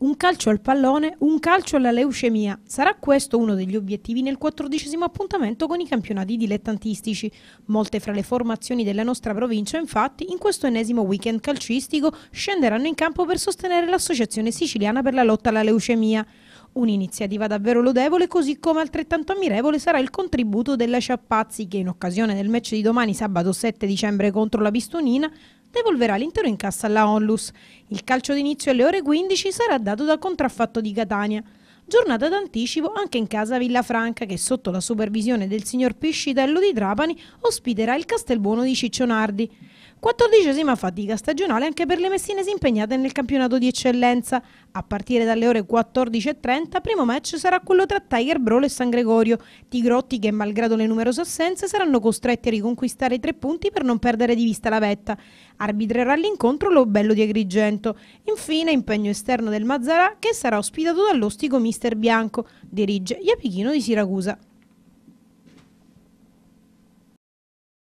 un calcio al pallone, un calcio alla leucemia. Sarà questo uno degli obiettivi nel quattordicesimo appuntamento con i campionati dilettantistici. Molte fra le formazioni della nostra provincia, infatti, in questo ennesimo weekend calcistico scenderanno in campo per sostenere l'Associazione Siciliana per la lotta alla leucemia. Un'iniziativa davvero lodevole, così come altrettanto ammirevole sarà il contributo della Ciappazzi che in occasione del match di domani sabato 7 dicembre contro la Bistonina devolverà l'intero incasso alla Onlus. Il calcio d'inizio alle ore 15 sarà dato dal contraffatto di Catania. Giornata d'anticipo anche in casa Villafranca che sotto la supervisione del signor Piscitello di Trapani ospiterà il Castelbuono di Ciccionardi. Quattordicesima fatica stagionale anche per le messinesi impegnate nel campionato di eccellenza. A partire dalle ore 14.30, primo match sarà quello tra Tiger Brolo e San Gregorio. Tigrotti che, malgrado le numerose assenze, saranno costretti a riconquistare i tre punti per non perdere di vista la vetta. Arbitrerà l'incontro lo bello di Agrigento. Infine, impegno esterno del Mazzarà che sarà ospitato dall'ostico mister Bianco. Dirige Iapichino di Siracusa.